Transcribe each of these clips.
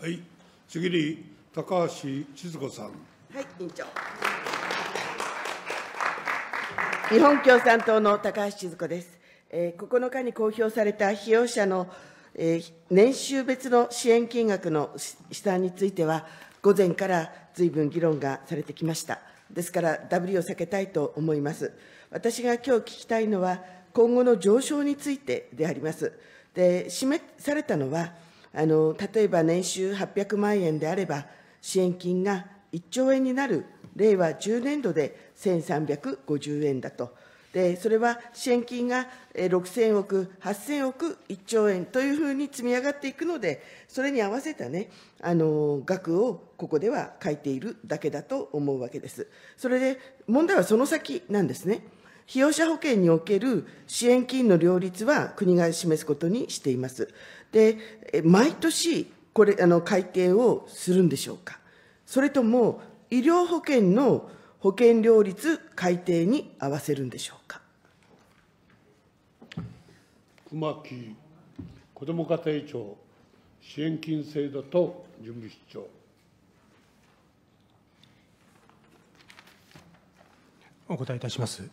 はい、次に高橋千鶴子さん。はい、委員長。日本共産党の高橋千鶴子です。えー、9日に公表された被用者の、えー、年収別の支援金額の試算については、午前からずいぶん議論がされてきました。ですから、ダブリを避けたいと思います。私が今日聞きたいのは、今後の上昇についてであります。で、示されたのは、あの例えば年収800万円であれば、支援金が1兆円になる令和10年度で1350円だと。でそれは支援金が6000億、8000億、1兆円というふうに積み上がっていくので、それに合わせた、ね、あの額をここでは書いているだけだと思うわけです。それで問題はその先なんですね。被用者保険における支援金の両立は国が示すことにしています。で、毎年、これ、あの、改定をするんでしょうか。それとも、医療保険の保険料率改定に合わせるんでしょうか。熊木子ども家庭庁支援金制度と準備室長。お答えいたします。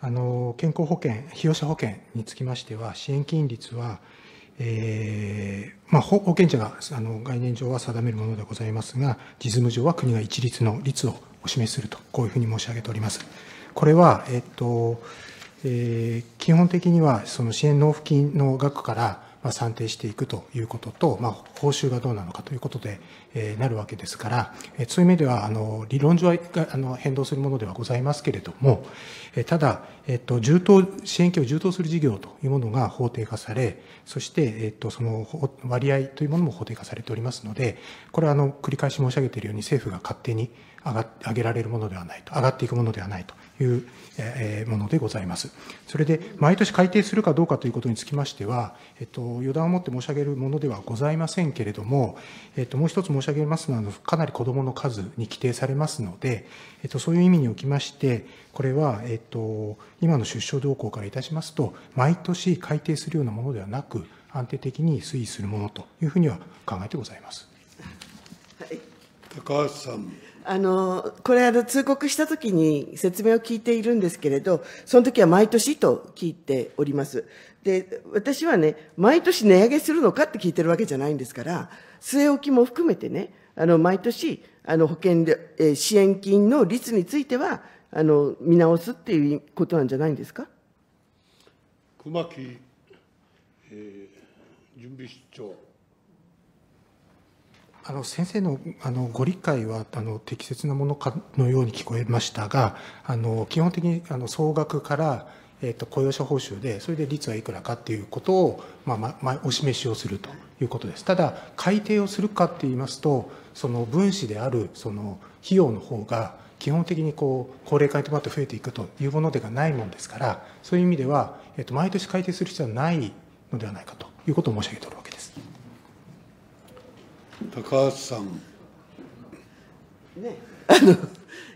あの健康保険、被用者保険につきましては、支援金率はえーまあ、保険者があの概念上は定めるものでございますが、実務上は国が一律の率をお示しすると、こういうふうに申し上げております。これは、えっとえー、基本的にはその支援納付金の額から、ま算定していくということと、ま報酬がどうなのかということで、えなるわけですから、えそういう意味ではあの理論上はあの変動するものではございますけれども、えただ、えっと、充当支援金を充当する事業というものが法定化されそして、えっと、その割合というものも法定化されておりますのでこれはあの繰り返し申し上げているように政府が勝手に上が上げられるものではないと上がっていくものではないというものでございます。それで、毎年改定するかどうかということにつきましては、えっと、余談をもって申し上げるものではございませんけれども、えっと、もう一つ申し上げますのは、かなり子どもの数に規定されますので、えっと、そういう意味におきまして、これは、えっと、今の出生動向からいたしますと、毎年改定するようなものではなく、安定的に推移するものというふうには考えてございます。はい、高橋さん。あの、これあの通告したときに説明を聞いているんですけれど、その時は毎年と聞いております。で、私はね、毎年値上げするのかって聞いてるわけじゃないんですから、据え置きも含めてね、あの、毎年、あの、保険で、えー、支援金の率については、あの、見直すっていうことなんじゃないんですか熊木、えー、準備室長。あの先生のあのご理解はあの適切なものかのように聞こえましたがあの基本的にあの総額から、えー、と雇用者報酬でそれで率はいくらかっていうことを、まあまあ、お示しをするということですただ改定をするかっていいますとその分子であるその費用の方が基本的にこう高齢化に伴って増えていくというものではないもんですからそういう意味では、えー、と毎年改定する必要はないのではないかということを申し上げておるわけです。高橋さん。ね、あ の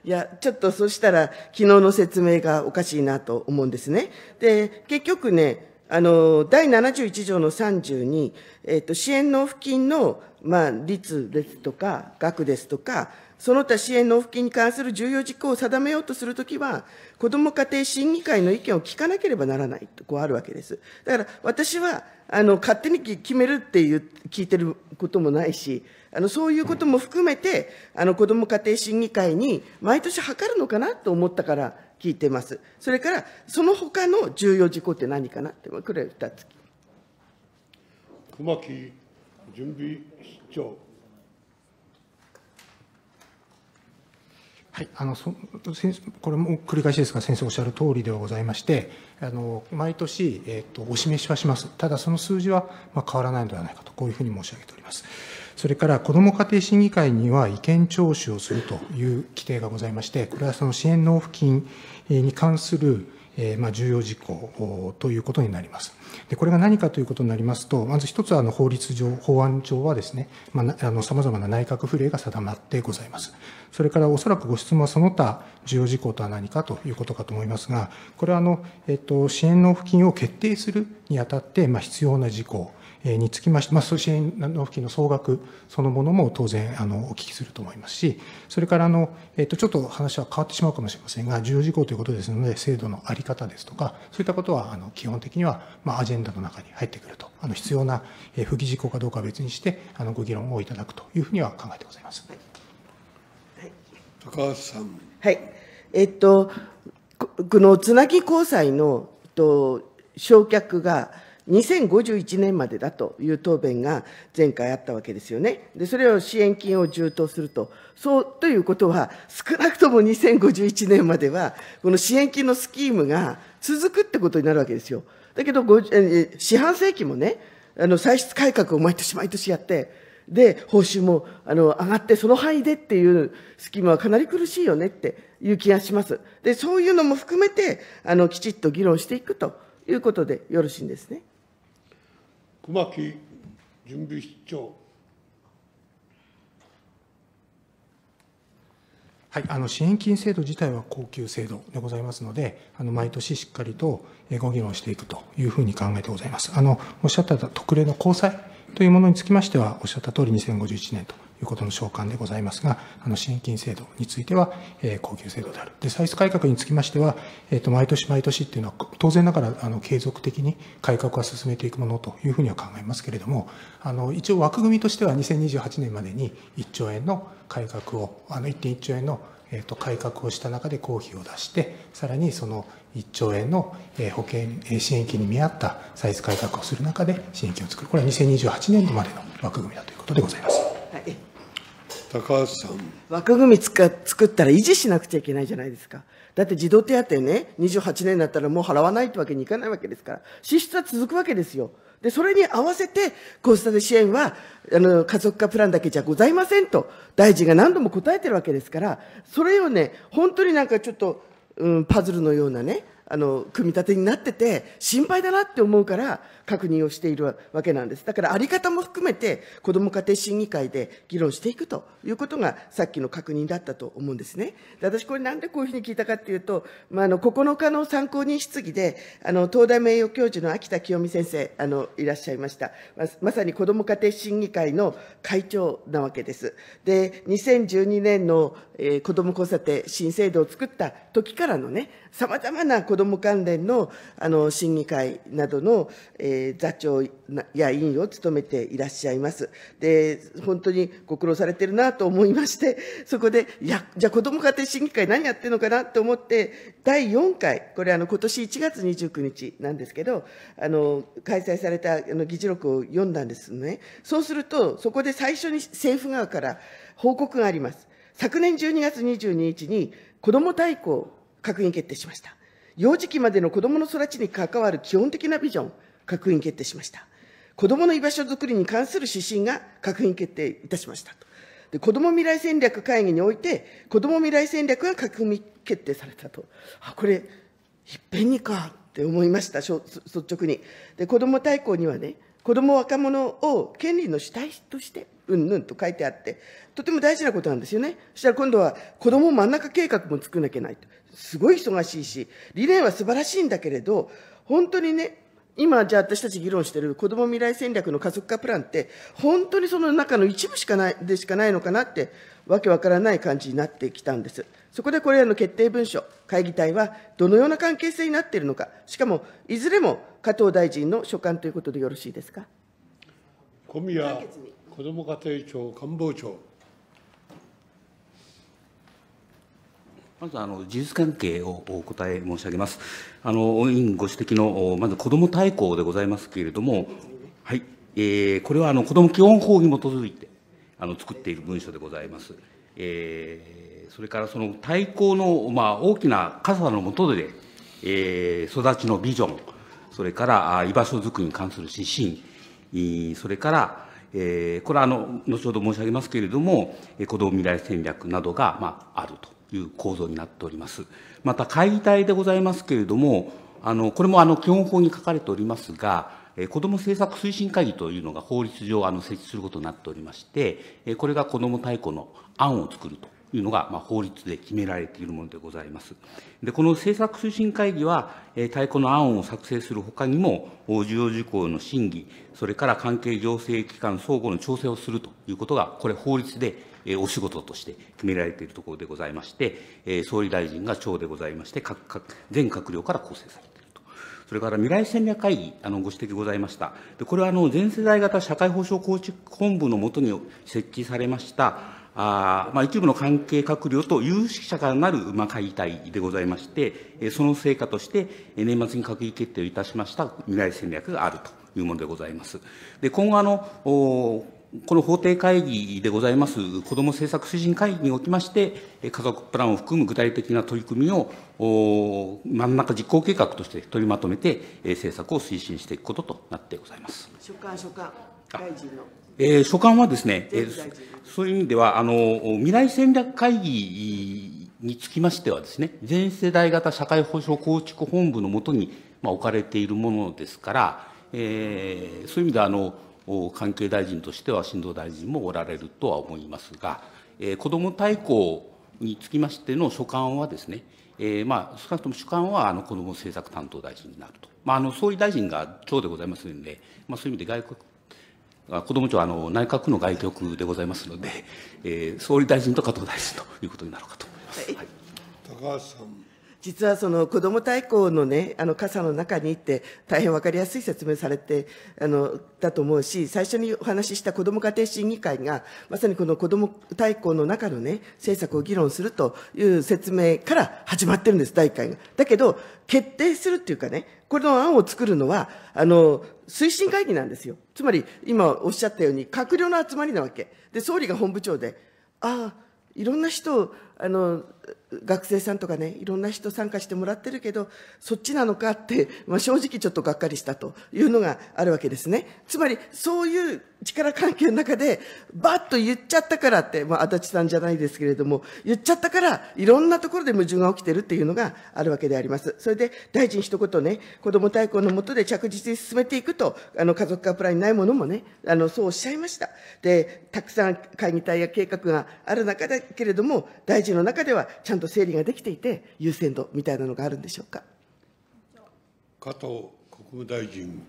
いやちょっとそしたら昨日の説明がおかしいなと思うんですね。で結局ねあの第71条の30に、えっと、支援納付金の、まあ、率ですとか額ですとかその他支援納付金に関する重要事項を定めようとするときは、子ども家庭審議会の意見を聞かなければならないとこうあるわけです。だから私は、あの、勝手に決めるっていう、聞いてることもないし、あの、そういうことも含めて、あの、子ども家庭審議会に毎年諮るのかなと思ったから聞いてます。それから、その他の重要事項って何かなって、これ2つ。熊木準備室長。はい、あのそこれも繰り返しですが先生おっしゃる通りではございましてあの毎年、えーと、とお示しはしますただその数字は、まあ、変わらないのではないかとこういうふうに申し上げておりますそれから子ども家庭審議会には意見聴取をするという規定がございましてこれはその支援納付金に関するえまあ、重要事項ということになります。でこれが何かということになりますと、まず一つはあの法律上、法案上はですね、まあ、あの様々な内閣府令が定まってございます。それからおそらくご質問はその他、重要事項とは何かということかと思いますが、これはあの、えっと、支援納付金を決定するにあたって、まあ、必要な事項。につきまして、まあ、支援納付金の総額そのものも当然あのお聞きすると思いますし、それからあの、えっと、ちょっと話は変わってしまうかもしれませんが、重要事項ということですので、制度の在り方ですとか、そういったことはあの基本的には、まあ、アジェンダの中に入ってくると、あの必要な不義事項かどうかは別にして、あのご議論をいただくというふうには考えてございます。高橋さん。はい。えっと、このつなぎ交際の、と、焼却が、2051年までだという答弁が前回あったわけですよね。で、それを支援金を充当すると。そう、ということは、少なくとも2051年までは、この支援金のスキームが続くってことになるわけですよ。だけど、四半世紀もね、あの、歳出改革を毎年毎年やって、で、報酬も、あの、上がって、その範囲でっていうスキームはかなり苦しいよねっていう気がします。で、そういうのも含めて、あの、きちっと議論していくということでよろしいんですね。熊木準備室長。はい、あの支援金制度自体は高級制度でございますので、あの毎年しっかりとご議論していくというふうに考えてございます。あのおっしゃった特例の交際というものにつきましては、おっしゃった通り2051年ということの召喚でございますが、あの支援金制度については、えー、高級制度である。で、歳出改革につきましては、えー、と毎年毎年っていうのは、当然ながらあの継続的に改革は進めていくものというふうには考えますけれども、あの一応枠組みとしては2028年までに1兆円の改革を、あの1.1兆円のえー、と改革をした中で公費を出してさらにその1兆円の保険支援金に見合った歳出改革をする中で支援金を作るこれは2028年度までの枠組みだということでございます。はい高橋さん枠組みつか作ったら維持しなくちゃいけないじゃないですかだって児童手当ね28年になったらもう払わないってわけにいかないわけですから支出は続くわけですよでそれに合わせて子育て支援はあの家族化プランだけじゃございませんと大臣が何度も答えてるわけですからそれをね本当になんかちょっと、うん、パズルのようなねあの組み立てになってて心配だなって思うから確認をしているわけなんですだからあり方も含めて子ども家庭審議会で議論していくということがさっきの確認だったと思うんですねで私これなんでこういうふうに聞いたかっていうと、まあ、あの9日の参考人質疑であの東大名誉教授の秋田清美先生あのいらっしゃいましたままさに子ども家庭審議会の会長なわけですで2012年の、えー、子ども交差点新制度を作った時からのねさまざまな子ども関連のあの審議会などの、えー、座長や委員を務めていらっしゃいます。で、本当にご苦労されてるなと思いまして、そこで、いや、じゃあ子ども家庭審議会何やってるのかなと思って、第4回、これあの今年1月29日なんですけど、あの開催されたあの議事録を読んだんですね。そうすると、そこで最初に政府側から報告があります。昨年12月22日に、子ども大綱閣議決定しました。幼児期までの子どもの育ちに関わる基本的なビジョン、閣議決定しました。子どもの居場所づくりに関する指針が閣議決定いたしましたと。で子ども未来戦略会議において、子ども未来戦略が閣議決定されたと。あ、これ、いっぺんにかって思いました、率直に。で、子ども大綱にはね、子ども若者を権利の主体として、うんぬんと書いてあって、とても大事なことなんですよね。そしたら今度は子ども真ん中計画も作らなきゃいけないと。すごい忙しいし、リレーは素晴らしいんだけれど、本当にね、今、じゃあ私たち議論している子ども未来戦略の加速化プランって、本当にその中の一部しかない、でしかないのかなって、わけわからない感じになってきたんです。そこでこれらの決定文書、会議体はどのような関係性になっているのか、しかも、いずれも加藤大臣の所管ということでよろしいですか。小宮子ども家庭庁官房長。まずあの事実関係をお答え申し上げます。あの委員ご指摘のまず子ども大綱でございますけれども、はい、えー、これはあの子ども基本法に基づいてあの作っている文書でございます。えー、それからその大綱のまあ大きな傘の下で、えー、育ちのビジョン、それから居場所づくりに関する指針、それからえー、これはあの後ほど申し上げますけれども、子ども未来戦略などが、まあ、あると。いう構造になっております。また解体でございますけれども、あのこれもあの基本法に書かれておりますが、え子ども政策推進会議というのが法律上あの設置することになっておりまして、えこれが子ども大綱の案を作るというのが、まあ、法律で決められているものでございます。で、この政策推進会議は、え太鼓の案を作成するほかにも、重要事項の審議、それから関係行政機関相互の調整をするということが、これ、法律でお仕事として決められているところでございまして、総理大臣が長でございまして、各全閣僚から構成されている。それから未来戦略会議、あのご指摘ございました。でこれはあの全世代型社会保障構築本部のもとに設置されました、あまあ、一部の関係閣僚と有識者からなる、まあ、会議体でございまして、その成果として、年末に閣議決定をいたしました未来戦略があるというものでございます。で今後あのこの法定会議でございます子ども政策推進会議におきまして、家族プランを含む具体的な取り組みを真ん中実行計画として取りまとめて、政策を推進していくこととなってございます。所管所管大臣のえー、所管はですね、えー、そういう意味ではあの、未来戦略会議につきましてはですね、全世代型社会保障構築本部のもとに、まあ、置かれているものですから、えー、そういう意味ではあの、関係大臣としては新藤大臣もおられるとは思いますが、えー、子ども大綱につきましての所管はですね、えー、まあ、少なくとも主管はあの子ども政策担当大臣になると、まあ、あの総理大臣が長でございますので、まあ、そういう意味で外国子ども庁あの内閣の外局でございますので、えー、総理大臣と加藤大臣ということになるかと思います。はい、高橋さん実はその子ども大綱のね、あの傘の中にって大変わかりやすい説明されて、あの、だと思うし、最初にお話しした子ども家庭審議会が、まさにこの子ども大綱の中のね、政策を議論するという説明から始まってるんです、第1回が。だけど、決定するっていうかね、これの案を作るのは、あの、推進会議なんですよ。つまり、今おっしゃったように、閣僚の集まりなわけ。で、総理が本部長で、ああ、いろんな人をあの学生さんとかねいろんな人参加してもらってるけどそっちなのかって、まあ、正直ちょっとがっかりしたというのがあるわけですねつまりそういう力関係の中でばっと言っちゃったからって、まあ、足立さんじゃないですけれども言っちゃったからいろんなところで矛盾が起きてるっていうのがあるわけでありますそれで大臣一言ね子ども大綱の下で着実に進めていくとあの家族カプラにないものもねあのそうおっしゃいましたでたくさん会議体や計画がある中だけれども大臣ちの中ではちゃんと整理ができていて、優先度みたいなのがあるんでしょうか。加藤国務大臣。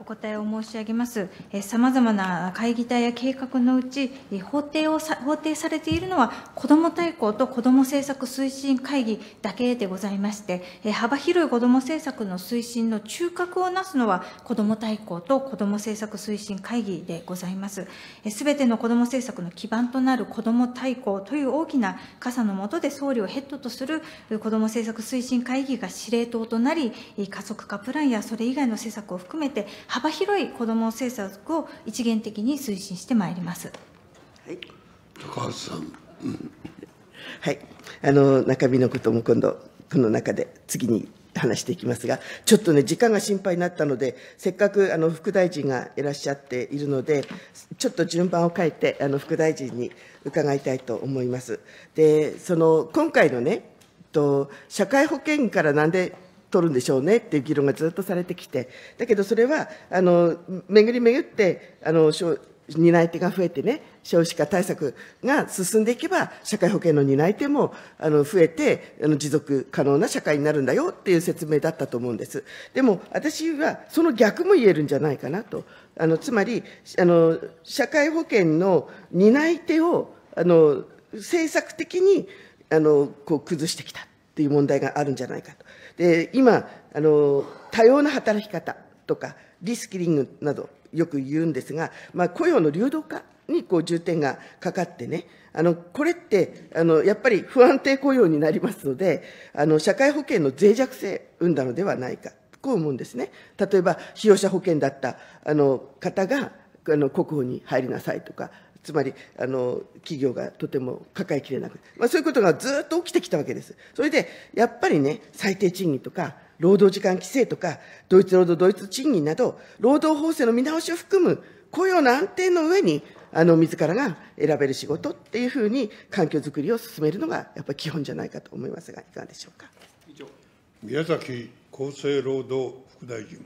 お答えを申し上げます。さまざまな会議体や計画のうち、法定を法定されているのは、子ども大綱と子ども政策推進会議だけでございまして、幅広い子ども政策の推進の中核をなすのは、子ども大綱と子ども政策推進会議でございます。すべての子ども政策の基盤となる子ども大綱という大きな傘の下で総理をヘッドとする子ども政策推進会議が司令塔となり、加速化プランやそれ以外の政策を含めて、幅広い子ども政策を一元的に推進してまいります。はい、高橋さん、うん、はいあの中身のことも今度この中で次に話していきますが、ちょっとね、時間が心配になったので、せっかくあの副大臣がいらっしゃっているので、ちょっと順番を変えて、あの副大臣に伺いたいと思います。で、その今回のね、と社会保険からなんで取るんでしょうねっていう議論がずっとされてきて、だけどそれは、あの、巡り巡って、あの、担い手が増えてね、少子化対策が進んでいけば、社会保険の担い手も、あの、増えて、あの、持続可能な社会になるんだよっていう説明だったと思うんです。でも、私は、その逆も言えるんじゃないかなと。あの、つまり、あの、社会保険の担い手を、あの、政策的に、あの、こう、崩してきたっていう問題があるんじゃないかと。で、今、あの、多様な働き方とか、リスキリングなど、よく言うんですが、まあ、雇用の流動化にこう重点がかかってね、あのこれってあの、やっぱり不安定雇用になりますので、あの社会保険の脆弱性生んだのではないか、こう思うんですね。例えば、使用者保険だったあの方があの国保に入りなさいとか、つまりあの企業がとても抱えきれなく、まあ、そういうことがずっと起きてきたわけです。それでやっぱりね、最低賃金とか、労働時間規制とか、同一労働同一賃金など、労働法制の見直しを含む雇用の安定の上に、あの自らが選べる仕事っていうふうに、環境づくりを進めるのが、やっぱり基本じゃないかと思いますが、いかがでしょうか。宮崎厚生労働副大臣。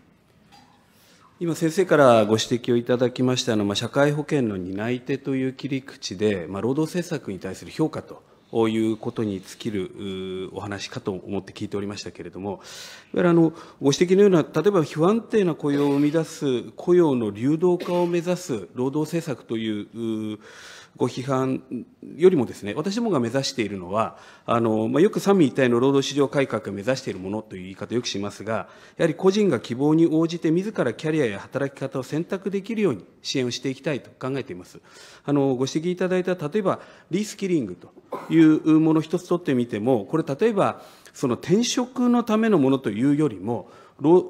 今先生からご指摘をいただきましたの、まあ、社会保険の担い手という切り口で、まあ、労働政策に対する評価ということに尽きるお話かと思って聞いておりましたけれども、いわゆるあのご指摘のような、例えば不安定な雇用を生み出す、雇用の流動化を目指す労働政策というご批判よりもですね、私どもが目指しているのは、あの、まあ、よく三位一体の労働市場改革を目指しているものという言い方をよくしますが、やはり個人が希望に応じて自らキャリアや働き方を選択できるように支援をしていきたいと考えています。あの、ご指摘いただいた、例えば、リスキリングというもの一つ取ってみても、これ例えば、その転職のためのものというよりも、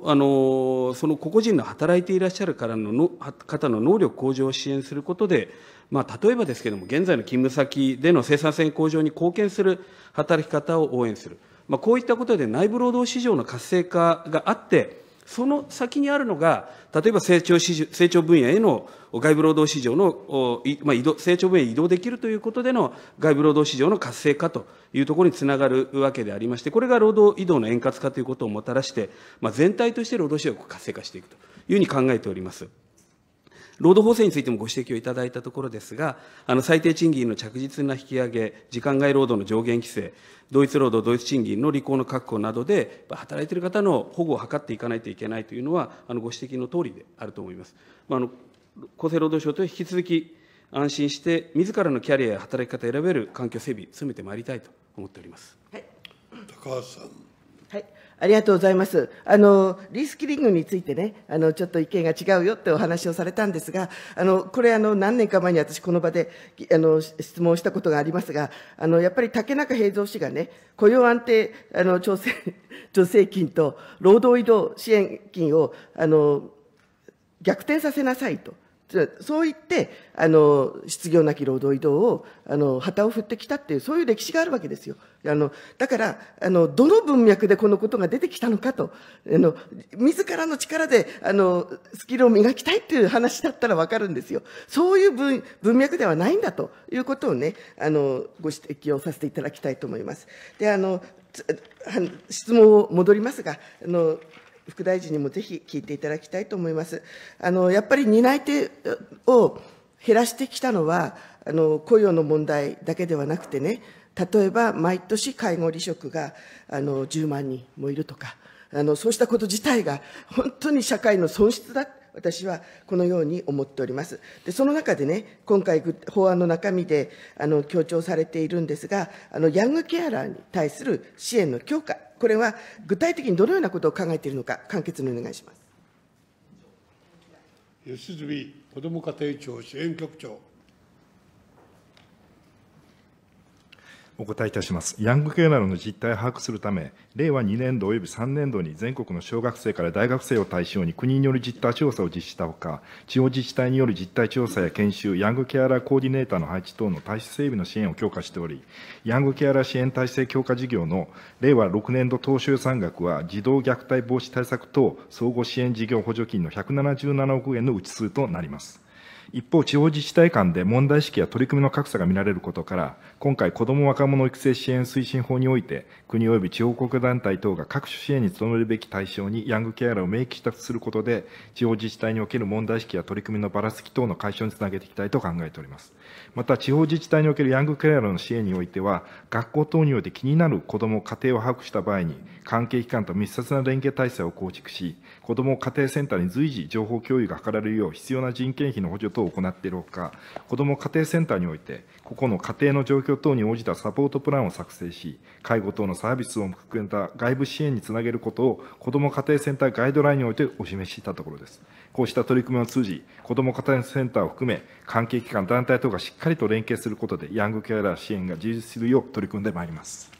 あのその個々人の働いていらっしゃるからのの方の能力向上を支援することで、まあ、例えばですけれども、現在の勤務先での生産性向上に貢献する働き方を応援する、まあ、こういったことで内部労働市場の活性化があって、その先にあるのが、例えば成長市場成長分野への外部労働市場の、まあ、移動成長分野へ移動できるということでの外部労働市場の活性化というところにつながるわけでありまして、これが労働移動の円滑化ということをもたらして、まあ、全体として労働市場を活性化していくというふうに考えております。労働法制についてもご指摘をいただいたところですが、あの最低賃金の着実な引き上げ、時間外労働の上限規制、同一労働同一賃金の履行の確保などで、働いている方の保護を図っていかないといけないというのは、あのご指摘の通りであると思います。まあ、あの厚生労働省と引き続き、安心して自らのキャリアや働き方を選べる環境整備、進めてまいりたいと思っております。はい、高橋さん。はいありがとうございます。あの、リスキリングについてね、あの、ちょっと意見が違うよってお話をされたんですが、あの、これあの、何年か前に私この場で、あの、質問したことがありますが、あの、やっぱり竹中平蔵氏がね、雇用安定、あの、調整、助成金と労働移動支援金を、あの、逆転させなさいと。そう言って、あの、失業なき労働移動を、あの、旗を振ってきたっていう、そういう歴史があるわけですよ。あの、だから、あの、どの文脈でこのことが出てきたのかと、あの、自らの力で、あの、スキルを磨きたいっていう話だったら分かるんですよ。そういう文、文脈ではないんだということをね、あの、ご指摘をさせていただきたいと思います。で、あの、質問を戻りますが、あの、副大臣にもぜひ聞いていただきたいと思います。あのやっぱり担い手を減らしてきたのは、あの雇用の問題だけではなくてね、例えば毎年介護離職があの10万人もいるとか、あのそうしたこと自体が本当に社会の損失だ私はこのように思っております。で、その中でね、今回、法案の中身であの強調されているんですが、あのヤングケアラーに対する支援の強化これは具体的にどのようなことを考えているのか、簡潔にお願いします。吉住こども家庭庁支援局長。お答えいたします。ヤングケアラーの実態を把握するため、令和2年度及び3年度に全国の小学生から大学生を対象に国による実態調査を実施したほか、地方自治体による実態調査や研修、ヤングケアラーコーディネーターの配置等の体制整備の支援を強化しており、ヤングケアラー支援体制強化事業の令和6年度当初予算額は、児童虐待防止対策等総合支援事業補助金の177億円のうち数となります。一方、地方自治体間で問題意識や取り組みの格差が見られることから、今回、子ども若者育成支援推進法において、国及び地方国団体等が各種支援に努めるべき対象にヤングケアラーを明記したすることで、地方自治体における問題意識や取り組みのばらつき等の解消につなげていきたいと考えております。また、地方自治体におけるヤングケアラーの支援においては、学校等において気になる子ども、家庭を把握した場合に、関係機関と密接な連携体制を構築し、子ども家庭センターに随時情報共有が図られるよう必要な人件費の補助等を行っているほか、子ども家庭センターにおいて、個々の家庭の状況等に応じたサポートプランを作成し、介護等のサービスを含めた外部支援につなげることを、子ども家庭センターガイドラインにおいてお示ししたところです。こうした取り組みを通じ、子ども家庭センターを含め、関係機関、団体等がしっかりと連携することで、ヤングケアラー支援が充実するよう取り組んでまいります。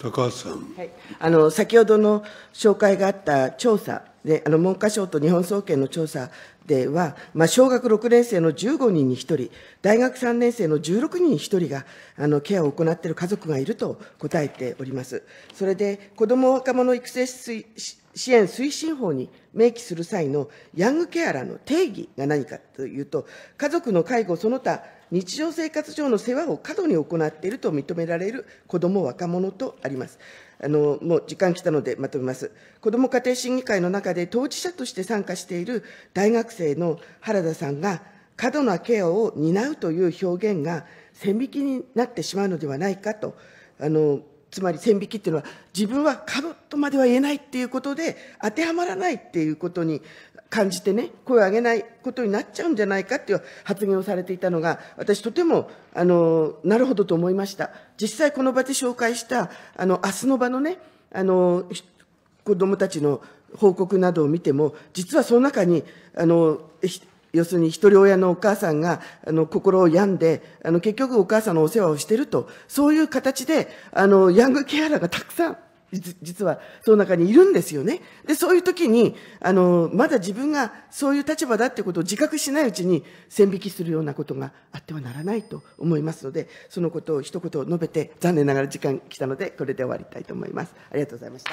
高橋さん、はい、あの先ほどの紹介があった調査で、あの文科省と日本総研の調査では、まあ、小学6年生の15人に1人、大学3年生の16人に1人があのケアを行っている家族がいると答えております。それで子ども若者育成支支援推進法に明記する際のヤングケアラーの定義が何かというと、家族の介護その他、日常生活上の世話を過度に行っていると認められる子ども、若者とあります。あのもう時間来たのでまとめます。子ども家庭審議会の中で当事者として参加している大学生の原田さんが、過度なケアを担うという表現が線引きになってしまうのではないかと、あのつまり線引きっていうのは自分は株とまでは言えないっていうことで当てはまらないっていうことに感じてね声を上げないことになっちゃうんじゃないかっていう発言をされていたのが私とてもあのなるほどと思いました実際この場で紹介したあの明日の場のねあの子どもたちの報告などを見ても実はその中にあの要するに、一人親のお母さんが、あの、心を病んで、あの、結局お母さんのお世話をしてると、そういう形で、あの、ヤングケアラーがたくさん、実は、その中にいるんですよね。で、そういう時に、あの、まだ自分がそういう立場だってことを自覚しないうちに、線引きするようなことがあってはならないと思いますので、そのことを一言述べて、残念ながら時間来たので、これで終わりたいと思います。ありがとうございました。